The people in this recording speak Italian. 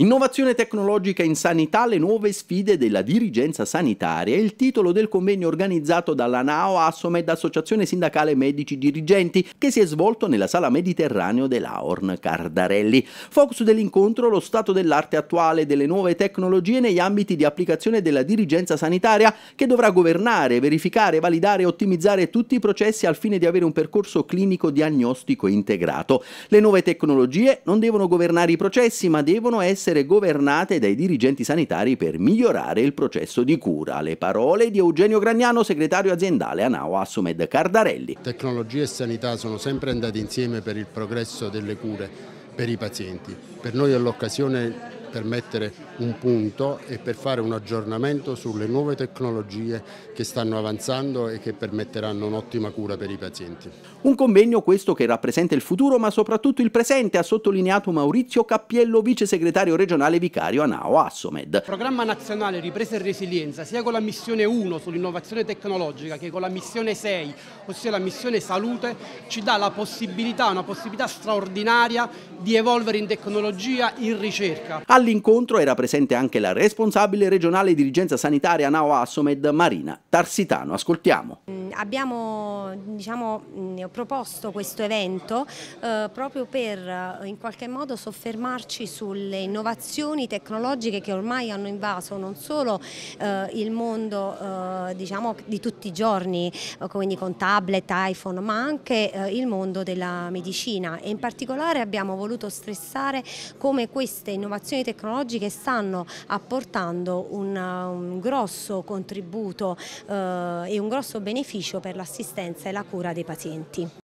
Innovazione tecnologica in sanità, le nuove sfide della dirigenza sanitaria è il titolo del convegno organizzato dalla NAO Assomed Associazione Sindacale Medici Dirigenti che si è svolto nella sala Mediterraneo dell'Aorn Cardarelli. Focus dell'incontro lo stato dell'arte attuale delle nuove tecnologie negli ambiti di applicazione della dirigenza sanitaria che dovrà governare, verificare, validare e ottimizzare tutti i processi al fine di avere un percorso clinico diagnostico integrato. Le nuove tecnologie non devono governare i processi ma devono essere essere governate dai dirigenti sanitari per migliorare il processo di cura. Le parole di Eugenio Gragnano, segretario aziendale ANAO Assomed Cardarelli. Tecnologia e sanità sono sempre andate insieme per il progresso delle cure per i pazienti. Per noi è l'occasione per mettere un punto e per fare un aggiornamento sulle nuove tecnologie che stanno avanzando e che permetteranno un'ottima cura per i pazienti. Un convegno questo che rappresenta il futuro ma soprattutto il presente, ha sottolineato Maurizio Cappiello, vice segretario regionale vicario a Nao Assomed. Il programma nazionale Ripresa e Resilienza, sia con la missione 1 sull'innovazione tecnologica che con la missione 6, ossia la missione salute, ci dà la possibilità, una possibilità straordinaria di evolvere in tecnologia, in ricerca. A All'incontro era presente anche la responsabile regionale dirigenza sanitaria Nao Assomed Marina Tarsitano. Ascoltiamo. Ehm, abbiamo diciamo, mm, proposto questo evento eh, proprio per eh, in qualche modo soffermarci sulle innovazioni tecnologiche che ormai hanno invaso non solo eh, il mondo eh, diciamo, di tutti i giorni, eh, quindi con tablet, iPhone, ma anche eh, il mondo della medicina e in particolare abbiamo voluto stressare come queste innovazioni tecnologiche stanno apportando un, un grosso contributo e un grosso beneficio dell'Ufficio per l'assistenza e la cura dei pazienti.